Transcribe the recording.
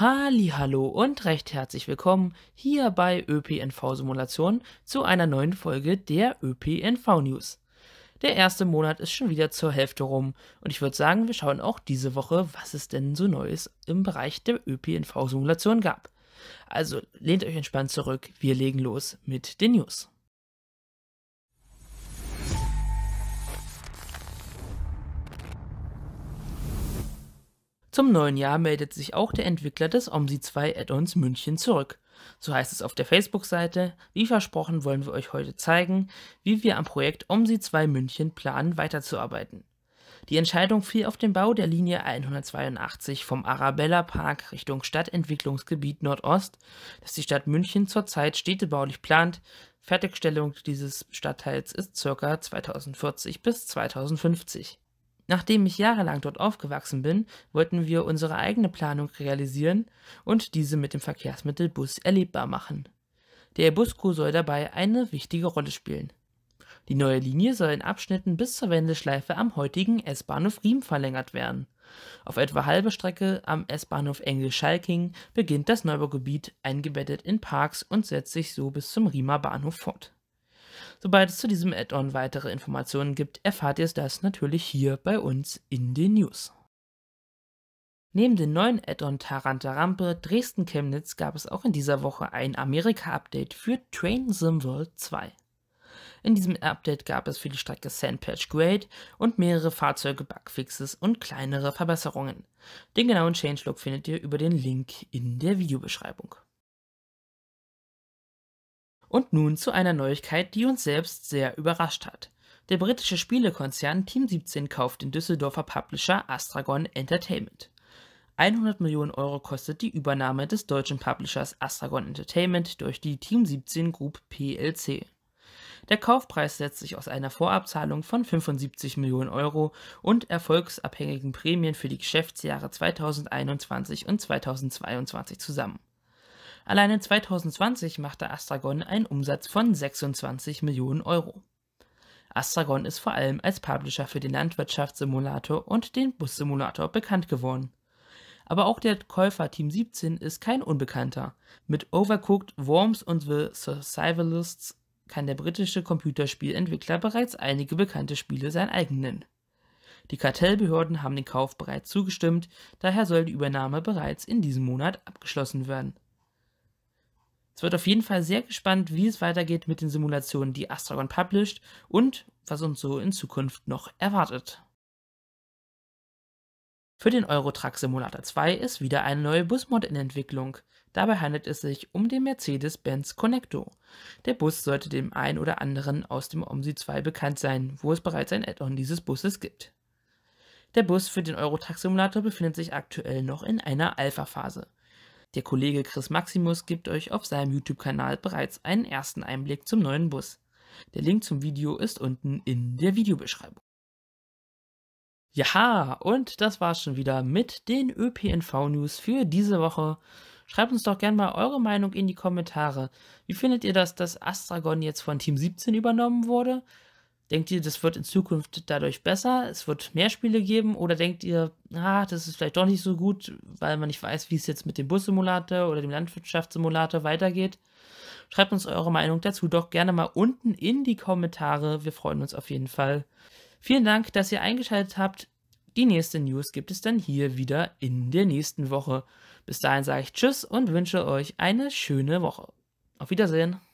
Hallo und recht herzlich willkommen hier bei ÖPNV Simulation zu einer neuen Folge der ÖPNV News. Der erste Monat ist schon wieder zur Hälfte rum und ich würde sagen, wir schauen auch diese Woche, was es denn so Neues im Bereich der ÖPNV Simulation gab. Also lehnt euch entspannt zurück, wir legen los mit den News. Zum neuen Jahr meldet sich auch der Entwickler des OMSI 2 Add-ons München zurück. So heißt es auf der Facebook-Seite, wie versprochen wollen wir euch heute zeigen, wie wir am Projekt OMSI 2 München planen weiterzuarbeiten. Die Entscheidung fiel auf den Bau der Linie 182 vom Arabella Park Richtung Stadtentwicklungsgebiet Nordost, das die Stadt München zurzeit städtebaulich plant. Fertigstellung dieses Stadtteils ist ca. 2040 bis 2050. Nachdem ich jahrelang dort aufgewachsen bin, wollten wir unsere eigene Planung realisieren und diese mit dem Verkehrsmittel Bus erlebbar machen. Der Busco soll dabei eine wichtige Rolle spielen. Die neue Linie soll in Abschnitten bis zur Wendeschleife am heutigen S-Bahnhof Riem verlängert werden. Auf etwa halbe Strecke am S-Bahnhof Engel-Schalking beginnt das Neubaugebiet eingebettet in Parks und setzt sich so bis zum Riemer Bahnhof fort. Sobald es zu diesem Add-on weitere Informationen gibt, erfahrt ihr das natürlich hier bei uns in den News. Neben dem neuen Add-on Tarantarampe Dresden-Chemnitz gab es auch in dieser Woche ein Amerika-Update für Train Sim World 2. In diesem Update gab es für die Strecke Sandpatch Grade und mehrere Fahrzeuge Bugfixes und kleinere Verbesserungen. Den genauen Changelog findet ihr über den Link in der Videobeschreibung. Und nun zu einer Neuigkeit, die uns selbst sehr überrascht hat. Der britische Spielekonzern Team17 kauft den Düsseldorfer Publisher Astragon Entertainment. 100 Millionen Euro kostet die Übernahme des deutschen Publishers Astragon Entertainment durch die Team17 Group PLC. Der Kaufpreis setzt sich aus einer Vorabzahlung von 75 Millionen Euro und erfolgsabhängigen Prämien für die Geschäftsjahre 2021 und 2022 zusammen. Alleine 2020 machte Astragon einen Umsatz von 26 Millionen Euro. Astragon ist vor allem als Publisher für den Landwirtschaftssimulator und den Bussimulator bekannt geworden. Aber auch der Käufer Team 17 ist kein Unbekannter. Mit Overcooked, Worms und The Survivalists kann der britische Computerspielentwickler bereits einige bekannte Spiele sein eigen nennen. Die Kartellbehörden haben den Kauf bereits zugestimmt, daher soll die Übernahme bereits in diesem Monat abgeschlossen werden es wird auf jeden Fall sehr gespannt, wie es weitergeht mit den Simulationen, die Astragon published und was uns so in Zukunft noch erwartet. Für den Eurotruck Simulator 2 ist wieder eine neue Busmod in Entwicklung. Dabei handelt es sich um den Mercedes-Benz Connecto. Der Bus sollte dem einen oder anderen aus dem OMSI 2 bekannt sein, wo es bereits ein Add-on dieses Busses gibt. Der Bus für den Eurotruck Simulator befindet sich aktuell noch in einer Alpha-Phase. Der Kollege Chris Maximus gibt euch auf seinem YouTube-Kanal bereits einen ersten Einblick zum neuen Bus. Der Link zum Video ist unten in der Videobeschreibung. Jaha, und das war's schon wieder mit den ÖPNV-News für diese Woche. Schreibt uns doch gerne mal eure Meinung in die Kommentare. Wie findet ihr das, dass Astragon jetzt von Team 17 übernommen wurde? Denkt ihr, das wird in Zukunft dadurch besser? Es wird mehr Spiele geben? Oder denkt ihr, ah, das ist vielleicht doch nicht so gut, weil man nicht weiß, wie es jetzt mit dem Bussimulator oder dem Landwirtschaftssimulator weitergeht? Schreibt uns eure Meinung dazu doch gerne mal unten in die Kommentare. Wir freuen uns auf jeden Fall. Vielen Dank, dass ihr eingeschaltet habt. Die nächste News gibt es dann hier wieder in der nächsten Woche. Bis dahin sage ich Tschüss und wünsche euch eine schöne Woche. Auf Wiedersehen.